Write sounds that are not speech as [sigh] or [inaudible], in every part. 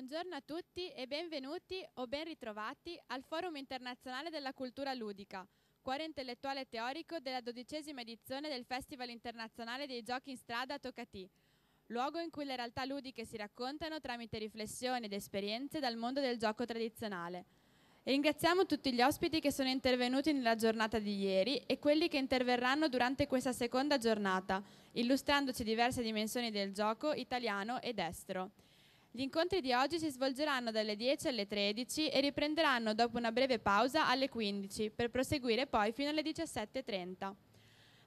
Buongiorno a tutti e benvenuti o ben ritrovati al Forum internazionale della cultura ludica, cuore intellettuale e teorico della dodicesima edizione del Festival internazionale dei giochi in strada a Tocatì, luogo in cui le realtà ludiche si raccontano tramite riflessioni ed esperienze dal mondo del gioco tradizionale. E ringraziamo tutti gli ospiti che sono intervenuti nella giornata di ieri e quelli che interverranno durante questa seconda giornata, illustrandoci diverse dimensioni del gioco italiano ed estero. Gli incontri di oggi si svolgeranno dalle 10 alle 13 e riprenderanno dopo una breve pausa alle 15 per proseguire poi fino alle 17.30.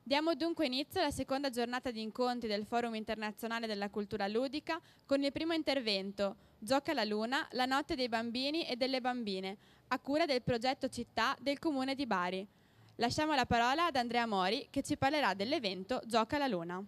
Diamo dunque inizio alla seconda giornata di incontri del Forum internazionale della cultura ludica con il primo intervento Gioca la Luna, la notte dei bambini e delle bambine, a cura del progetto Città del Comune di Bari. Lasciamo la parola ad Andrea Mori che ci parlerà dell'evento Gioca la Luna.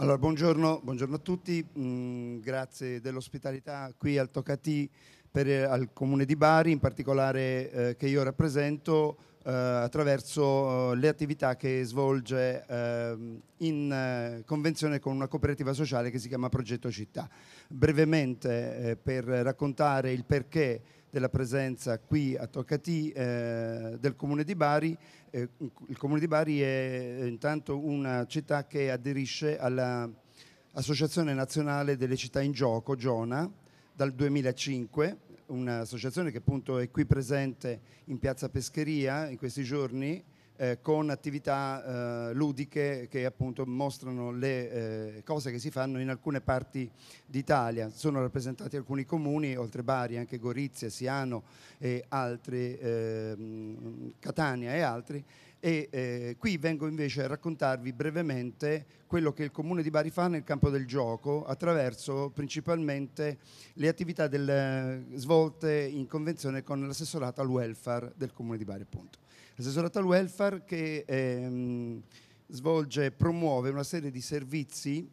Allora, buongiorno, buongiorno, a tutti, mm, grazie dell'ospitalità qui al Tocati per, eh, al Comune di Bari, in particolare eh, che io rappresento eh, attraverso eh, le attività che svolge ehm, in eh, convenzione con una cooperativa sociale che si chiama Progetto Città. Brevemente per raccontare il perché della presenza qui a Toccati eh, del Comune di Bari. Eh, il Comune di Bari è eh, intanto una città che aderisce all'Associazione Nazionale delle Città in Gioco, Giona, dal 2005, un'associazione che appunto è qui presente in Piazza Pescheria in questi giorni eh, con attività eh, ludiche che appunto mostrano le eh, cose che si fanno in alcune parti d'Italia. Sono rappresentati alcuni comuni, oltre Bari, anche Gorizia, Siano e altri, ehm, Catania e altri. E eh, qui vengo invece a raccontarvi brevemente quello che il comune di Bari fa nel campo del gioco attraverso principalmente le attività del, eh, svolte in convenzione con l'assessorato al welfare del comune di Bari appunto. L'assessorato al welfare che ehm, svolge, promuove una serie di servizi,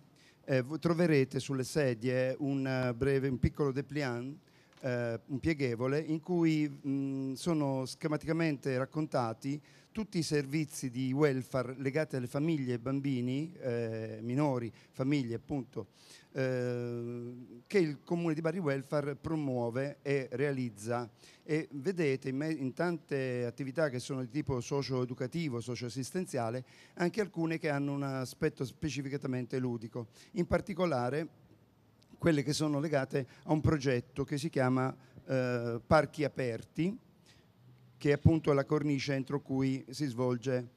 eh, troverete sulle sedie un, eh, breve, un piccolo dépliant eh, pieghevole in cui mh, sono schematicamente raccontati tutti i servizi di welfare legati alle famiglie e bambini, eh, minori, famiglie appunto, eh, che il comune di Bari Welfare promuove e realizza. E vedete in, in tante attività che sono di tipo socio-educativo, socio-assistenziale, anche alcune che hanno un aspetto specificatamente ludico. In particolare quelle che sono legate a un progetto che si chiama eh, Parchi Aperti, che è appunto la cornice entro cui si svolge,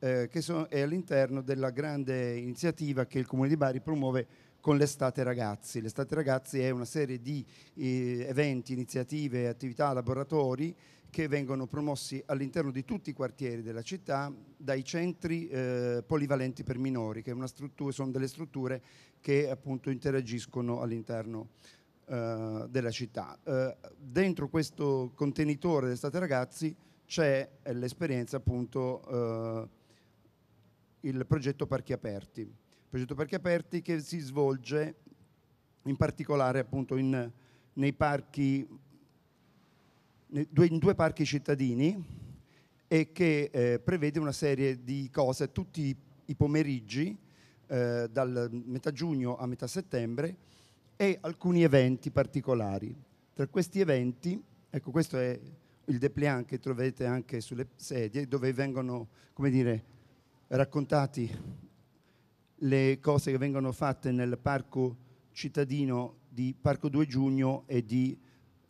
eh, che so, è all'interno della grande iniziativa che il Comune di Bari promuove con l'estate ragazzi. L'estate ragazzi è una serie di eh, eventi, iniziative, attività, laboratori che vengono promossi all'interno di tutti i quartieri della città dai centri eh, polivalenti per minori, che struttura, sono delle strutture che appunto interagiscono all'interno eh, della città. Eh, dentro questo contenitore dell'estate ragazzi c'è eh, l'esperienza appunto eh, il progetto Parchi Aperti. Il progetto Parchi Aperti che si svolge in particolare appunto in, nei parchi in due parchi cittadini e che eh, prevede una serie di cose tutti i pomeriggi eh, dal metà giugno a metà settembre e alcuni eventi particolari. Tra questi eventi, ecco questo è il dépliant che trovate anche sulle sedie dove vengono, come dire, raccontati le cose che vengono fatte nel parco cittadino di Parco 2 Giugno e di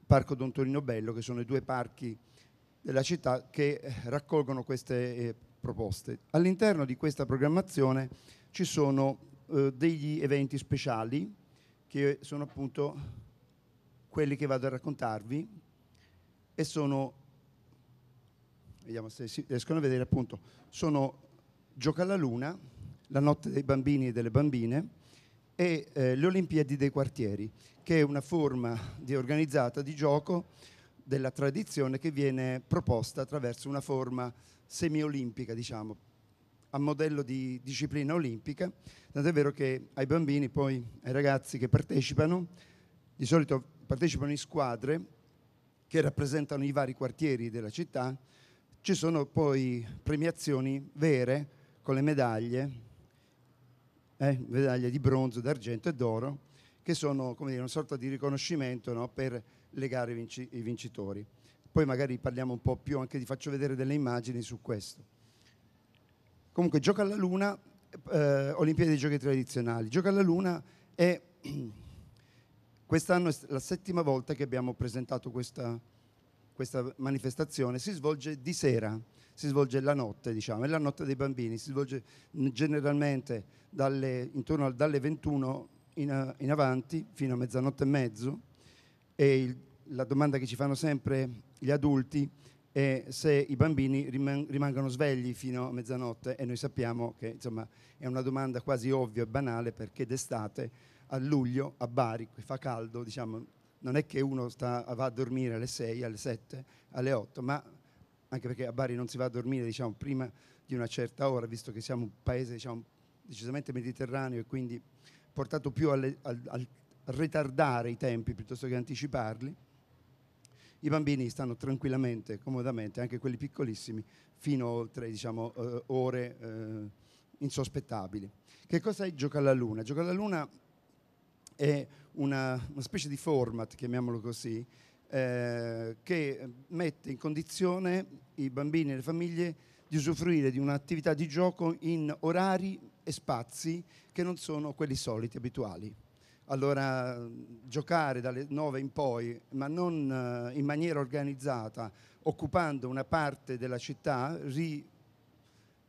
Parco Don Torino Bello, che sono i due parchi della città che eh, raccolgono queste eh, proposte. All'interno di questa programmazione ci sono eh, degli eventi speciali che sono appunto quelli che vado a raccontarvi e sono, vediamo se si riescono a vedere appunto, sono Gioca alla Luna, la notte dei bambini e delle bambine, e eh, le Olimpiadi dei quartieri, che è una forma di organizzata di gioco della tradizione che viene proposta attraverso una forma semi-olimpica, diciamo, a modello di disciplina olimpica, tant'è vero che ai bambini, poi ai ragazzi che partecipano, di solito partecipano in squadre che rappresentano i vari quartieri della città, ci sono poi premiazioni vere con le medaglie eh, medaglie di bronzo, d'argento e d'oro, che sono dire, una sorta di riconoscimento no, per legare vinci- i vincitori. Poi magari parliamo un po' più anche, ti faccio vedere delle immagini su questo. Comunque, Gioca alla Luna, eh, Olimpiadi dei Giochi Tradizionali. Gioca alla Luna è [clears throat] quest'anno è la settima volta che abbiamo presentato questa, questa manifestazione si svolge di sera, si svolge la notte, diciamo, è la notte dei bambini, si svolge generalmente dalle, intorno a, dalle 21 in, in, avanti fino a mezzanotte e mezzo e il, la domanda che ci fanno sempre gli adulti è se i bambini rimangono svegli fino a mezzanotte e noi sappiamo che insomma, è una domanda quasi ovvia e banale perché d'estate a luglio a Bari, qui fa caldo, diciamo, non è che uno sta, va a dormire alle 6, alle 7, alle 8, ma anche perché a Bari non si va a dormire diciamo, prima di una certa ora, visto che siamo un paese diciamo, decisamente mediterraneo e quindi portato più alle, al, al ritardare i tempi piuttosto che anticiparli, i bambini stanno tranquillamente, comodamente, anche quelli piccolissimi, fino oltre diciamo, eh, ore eh, insospettabili. Che cosa è Gioca alla Luna? Gioca alla Luna è una, una specie di format, chiamiamolo così, eh, che mette in condizione i bambini e le famiglie di usufruire di un'attività di gioco in orari e spazi che non sono quelli soliti, abituali. Allora giocare dalle nove in poi, ma non eh, in maniera organizzata, occupando una parte della città, ri,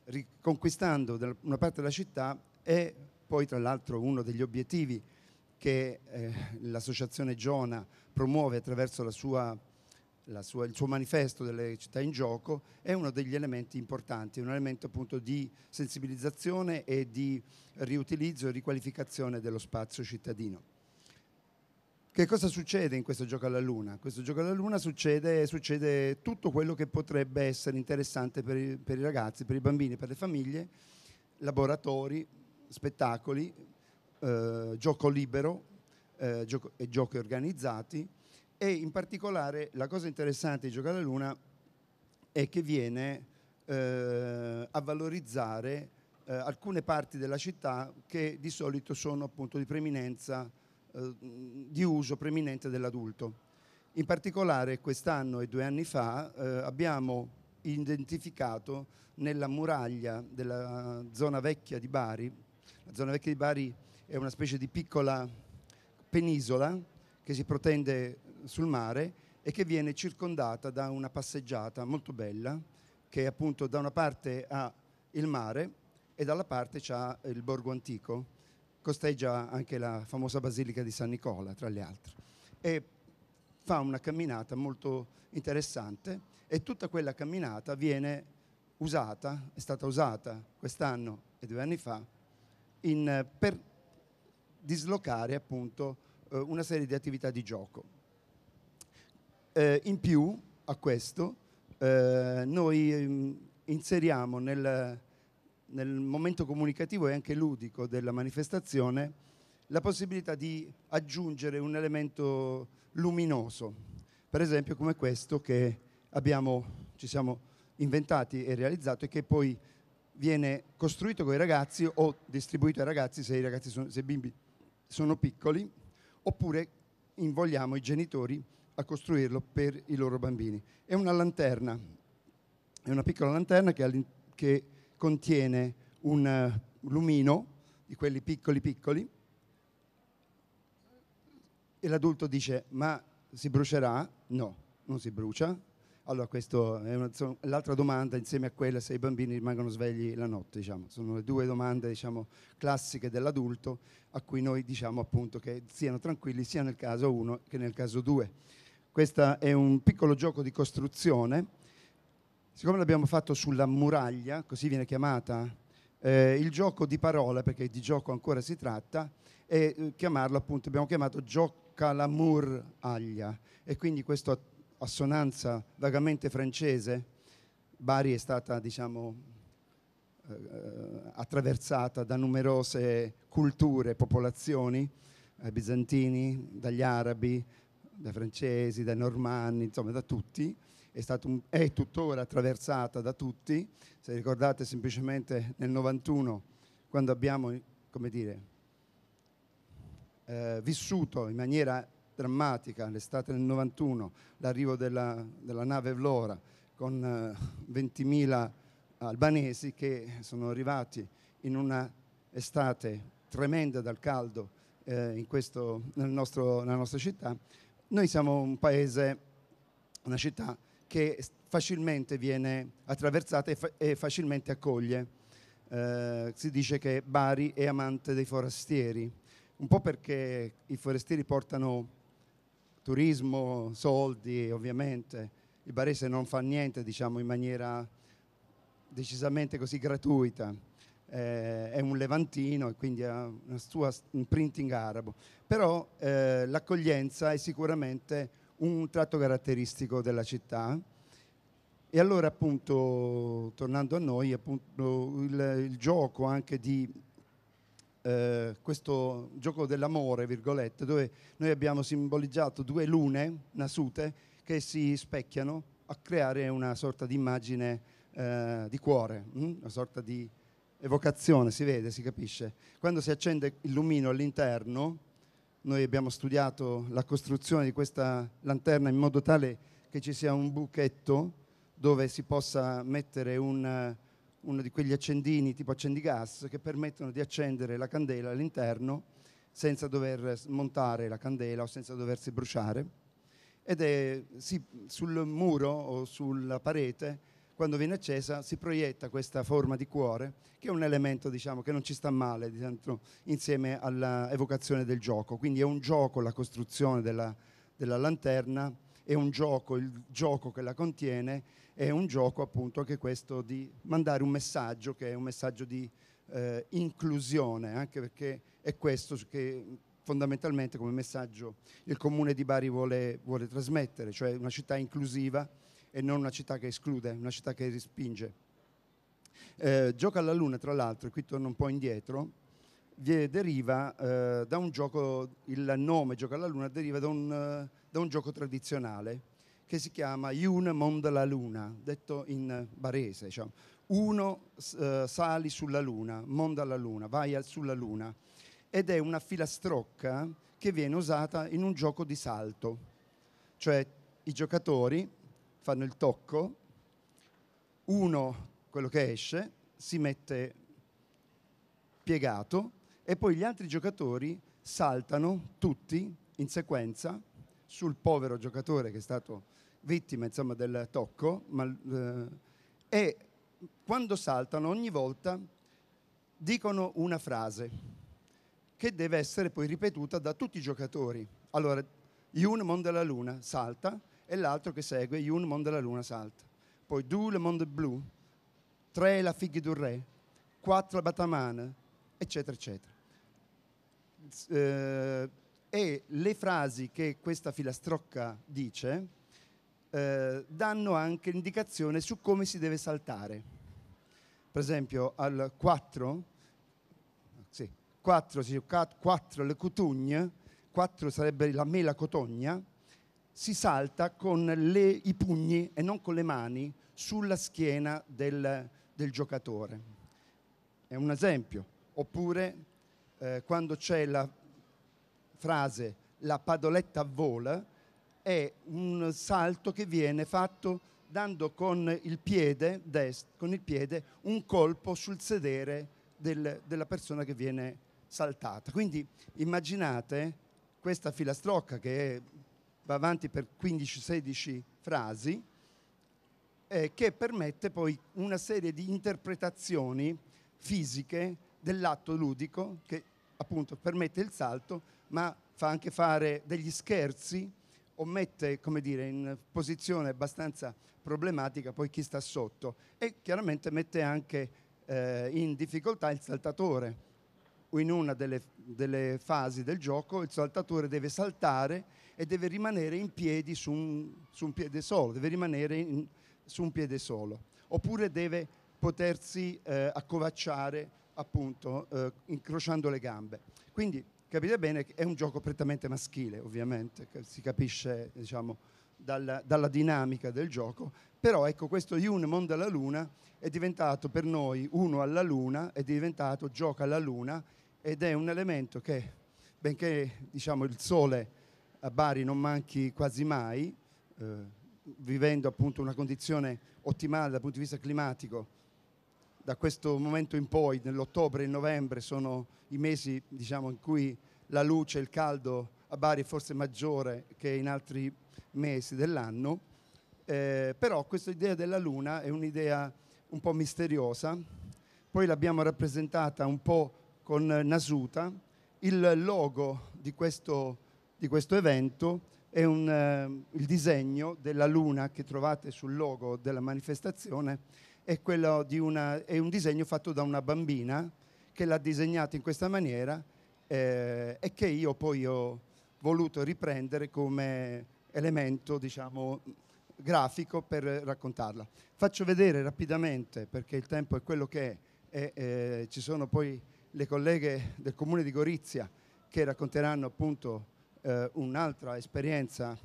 riconquistando una parte della città, è poi tra l'altro uno degli obiettivi che eh, l'associazione Giona promuove attraverso sua, sua, il suo manifesto delle città in gioco è uno degli elementi importanti, un elemento appunto di sensibilizzazione e di riutilizzo e riqualificazione dello spazio cittadino. Che cosa succede in questo gioco alla Luna? In questo gioco alla Luna succede, succede tutto quello che potrebbe essere interessante per i, per i ragazzi, per i bambini, per le famiglie, laboratori, spettacoli, eh, gioco libero eh, gioco, e giochi organizzati e in particolare la cosa interessante di Giocare alla Luna è che viene eh, a valorizzare eh, alcune parti della città che di solito sono appunto di preminenza, di uso preminente dell'adulto. In particolare quest'anno e due anni fa abbiamo identificato nella muraglia della zona vecchia di Bari. La zona vecchia di Bari è una specie di piccola penisola che si protende sul mare e che viene circondata da una passeggiata molto bella che appunto da una parte ha il mare e dalla parte c'ha il borgo antico, costeggia anche la famosa basilica di San Nicola tra le altre e fa una camminata molto interessante e tutta quella camminata viene usata, è stata usata quest'anno e due anni fa in, per dislocare appunto eh, una serie di attività di gioco. Eh, in più a questo eh, noi mm, inseriamo nel, nel momento comunicativo e anche ludico della manifestazione la possibilità di aggiungere un elemento luminoso, per esempio come questo che abbiamo, ci siamo inventati e realizzato e che poi viene costruito con i ragazzi o distribuito ai ragazzi se i ragazzi sono, se i bimbi sono piccoli, oppure invogliamo i genitori a costruirlo per i loro bambini. È una lanterna, è una piccola lanterna che, che contiene un eh, lumino di quelli piccoli piccoli e l'adulto dice ma si brucerà? No, non si brucia, allora, questa è l'altra domanda insieme a quella se i bambini rimangono svegli la notte, diciamo. sono le due domande diciamo, classiche dell'adulto a cui noi diciamo appunto che siano tranquilli sia nel caso 1 che nel caso 2. Questo è un piccolo gioco di costruzione, siccome l'abbiamo fatto sulla muraglia, così viene chiamata, eh, il gioco di parole, perché di gioco ancora si tratta, è eh, chiamarlo appunto, abbiamo chiamato gioca la muraglia e quindi questo assonanza vagamente francese, Bari è stata, diciamo, eh, attraversata da numerose culture, popolazioni, dai eh, bizantini, dagli arabi, dai francesi, dai normanni, insomma da tutti, è, un, è tuttora attraversata da tutti, se ricordate semplicemente nel 91, quando abbiamo, come dire, eh, vissuto in maniera drammatica, l'estate del 91, l'arrivo della, della nave Vlora con 20.000 eh, albanesi che sono arrivati in una estate tremenda dal caldo eh, questo, nel nostro, nella nostra città, noi siamo un paese, una città che facilmente viene attraversata e, fa e facilmente accoglie. Eh, si dice che Bari è amante dei forestieri, un po' perché i forestieri portano turismo, soldi ovviamente, il Barese non fa niente diciamo, in maniera decisamente così gratuita, eh, è un levantino e quindi ha una sua imprinting arabo, però eh, l'accoglienza è sicuramente un tratto caratteristico della città e allora appunto tornando a noi appunto, il, il gioco anche di eh, questo gioco dell'amore, virgolette, dove noi abbiamo simboleggiato due lune nasute che si specchiano a creare una sorta di immagine eh, di cuore, mh? Mm? una sorta di evocazione, si vede, si capisce. Quando si accende il lumino all'interno, noi abbiamo studiato la costruzione di questa lanterna in modo tale che ci sia un buchetto dove si possa mettere un uno di quegli accendini tipo accendigas che permettono di accendere la candela all'interno senza dover smontare la candela o senza doversi bruciare ed è sì, sul muro o sulla parete quando viene accesa si proietta questa forma di cuore che è un elemento diciamo, che non ci sta male dentro, insieme all'evocazione del gioco quindi è un gioco la costruzione della, della lanterna è un gioco il gioco che la contiene è un gioco appunto anche questo di mandare un messaggio che è un messaggio di eh, inclusione, anche perché è questo che fondamentalmente come messaggio il comune di Bari vuole, vuole trasmettere, cioè una città inclusiva e non una città che esclude, una città che respinge. Eh, Gioca alla Luna, tra l'altro, e qui torno un po' indietro, deriva eh, da un gioco, il nome Gioca alla Luna deriva da un, da un gioco tradizionale che si chiama Iun Mondala Luna, detto in barese. Diciamo. Uno eh, sali sulla luna, Mondala Luna, vai sulla luna. Ed è una filastrocca che viene usata in un gioco di salto. Cioè i giocatori fanno il tocco, uno, quello che esce, si mette piegato e poi gli altri giocatori saltano tutti in sequenza sul povero giocatore che è stato vittime insomma, del tocco, ma, eh, e quando saltano ogni volta dicono una frase che deve essere poi ripetuta da tutti i giocatori. Allora, Yun Monde la Luna salta e l'altro che segue, Yun Monde la Luna salta. Poi Du Le Monde Blu, Tre La Fighi du Re, Quattro Batamana, eccetera, eccetera. Eh, e le frasi che questa filastrocca dice eh, danno anche indicazione su come si deve saltare. Per esempio al 4, sì, 4, 4 le cutugne, 4 sarebbe la mela cotogna, si salta con le, i pugni e non con le mani sulla schiena del, del giocatore. È un esempio. Oppure eh, quando c'è la frase la padoletta vola, è un salto che viene fatto dando con il piede, dest- con il piede un colpo sul sedere del, della persona che viene saltata. Quindi immaginate questa filastrocca che va avanti per 15-16 frasi eh, che permette poi una serie di interpretazioni fisiche dell'atto ludico che appunto permette il salto ma fa anche fare degli scherzi o mette dire, in posizione abbastanza problematica poi chi sta sotto e chiaramente mette anche eh, in difficoltà il saltatore. In una delle, delle fasi del gioco il saltatore deve saltare e deve rimanere in piedi su un, su un piede solo, deve rimanere in, su un piede solo, oppure deve potersi eh, accovacciare appunto eh, incrociando le gambe. Quindi capite bene che è un gioco prettamente maschile, ovviamente, si capisce diciamo, dalla, dalla, dinamica del gioco, però ecco questo Yun Mondo alla Luna è diventato per noi Uno alla Luna, è diventato gioco alla Luna ed è un elemento che, benché diciamo, il sole a Bari non manchi quasi mai, eh, vivendo appunto una condizione ottimale dal punto di vista climatico, da questo momento in poi, nell'ottobre e il novembre, sono i mesi diciamo, in cui la luce e il caldo a Bari è forse maggiore che in altri mesi dell'anno, eh, però questa idea della luna è un'idea un po' misteriosa, poi l'abbiamo rappresentata un po' con Nasuta, il logo di questo, di questo evento è un, eh, il disegno della luna che trovate sul logo della manifestazione è, una, è un disegno fatto da una bambina che l'ha disegnato in questa maniera eh, e che io poi ho voluto riprendere come elemento diciamo, grafico per raccontarla. Faccio vedere rapidamente, perché il tempo è quello che è, e eh, ci sono poi le colleghe del comune di Gorizia che racconteranno appunto eh, un'altra esperienza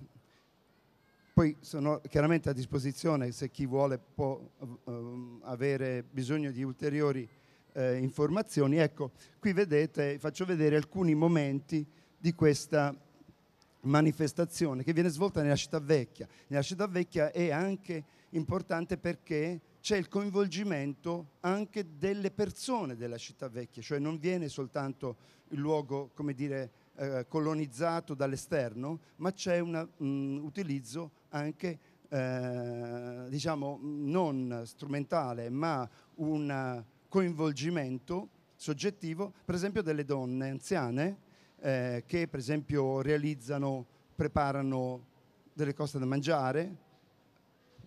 poi sono chiaramente a disposizione se chi vuole può um, avere bisogno di ulteriori eh, informazioni. Ecco, qui vedete, faccio vedere alcuni momenti di questa manifestazione che viene svolta nella città vecchia. Nella città vecchia è anche importante perché c'è il coinvolgimento anche delle persone della città vecchia, cioè non viene soltanto il luogo, come dire, eh, colonizzato dall'esterno, ma c'è un utilizzo anche eh, diciamo non strumentale ma un coinvolgimento soggettivo per esempio delle donne anziane eh, che per esempio realizzano, preparano delle cose da mangiare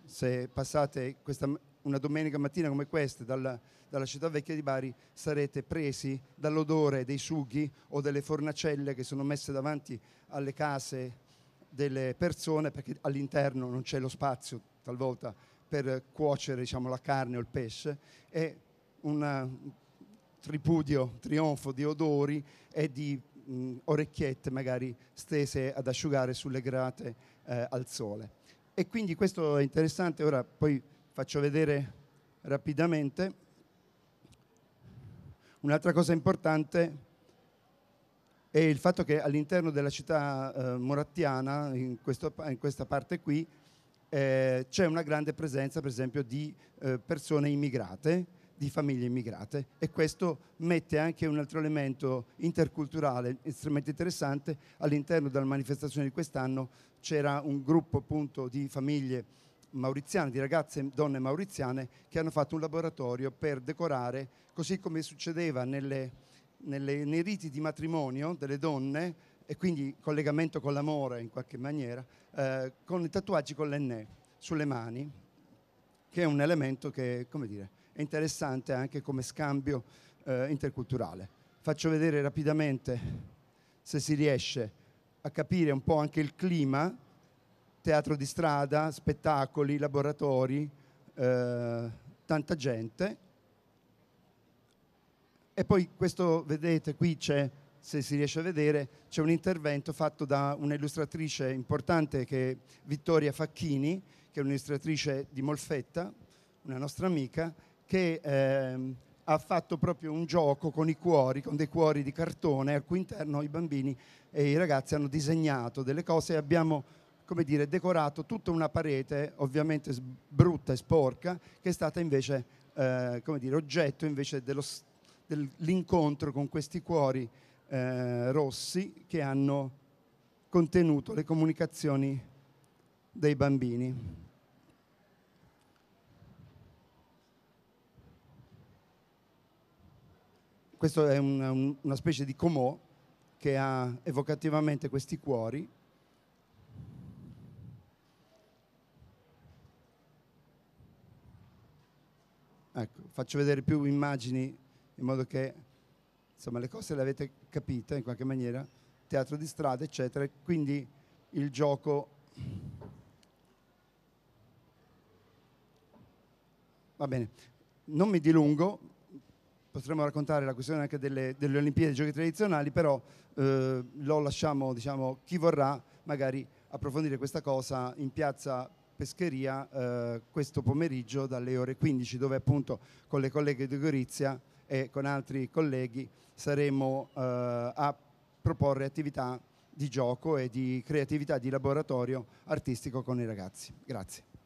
se passate questa, una domenica mattina come questa dalla, dalla, città vecchia di Bari sarete presi dall'odore dei sughi o delle fornacelle che sono messe davanti alle case delle persone perché all'interno non c'è lo spazio talvolta per cuocere diciamo, la carne o il pesce e un tripudio, trionfo di odori e di mh, orecchiette magari stese ad asciugare sulle grate eh, al sole. E quindi questo è interessante, ora poi faccio vedere rapidamente. Un'altra cosa importante e il fatto che all'interno della città eh, morattiana, in, questo, in, questa parte qui, eh, c'è una grande presenza per esempio di eh, persone immigrate, di famiglie immigrate e questo mette anche un altro elemento interculturale estremamente interessante. All'interno della manifestazione di quest'anno c'era un gruppo appunto di famiglie mauriziane, di ragazze e donne mauriziane che hanno fatto un laboratorio per decorare, così come succedeva nelle nelle, nei riti di matrimonio delle donne, e quindi collegamento con l'amore in qualche maniera, eh, con i tatuaggi con l'enne sulle mani, che è un elemento che dire, è interessante anche come scambio eh, interculturale. Faccio vedere rapidamente, se si riesce, a capire un po' anche il clima, teatro di strada, spettacoli, laboratori, eh, tanta gente e poi questo, vedete, qui c'è, se si riesce a vedere, c'è un intervento fatto da un'illustratrice importante che è Vittoria Facchini, che è un'illustratrice di Molfetta, una nostra amica, che eh, ha fatto proprio un gioco con i cuori, con dei cuori di cartone, al cui interno i bambini e i ragazzi hanno disegnato delle cose e abbiamo come dire, decorato tutta una parete, ovviamente brutta e sporca, che è stata invece eh, come dire, oggetto invece dello, dell'incontro con questi cuori eh, rossi che hanno contenuto le comunicazioni dei bambini. Questo è una, una specie di comò che ha evocativamente questi cuori Ecco, faccio vedere più immagini in modo che insomma, le cose le avete capite in qualche maniera, teatro di strada, eccetera, quindi il gioco... Va bene, non mi dilungo, potremmo raccontare la questione anche delle, delle Olimpiadi dei giochi tradizionali, però eh, lo lasciamo, diciamo, chi vorrà magari approfondire questa cosa in piazza Pescheria eh, questo pomeriggio dalle ore 15, dove appunto con le colleghe di Gorizia e con altri colleghi saremo eh, a proporre attività di gioco e di creatività di laboratorio artistico con i ragazzi. Grazie.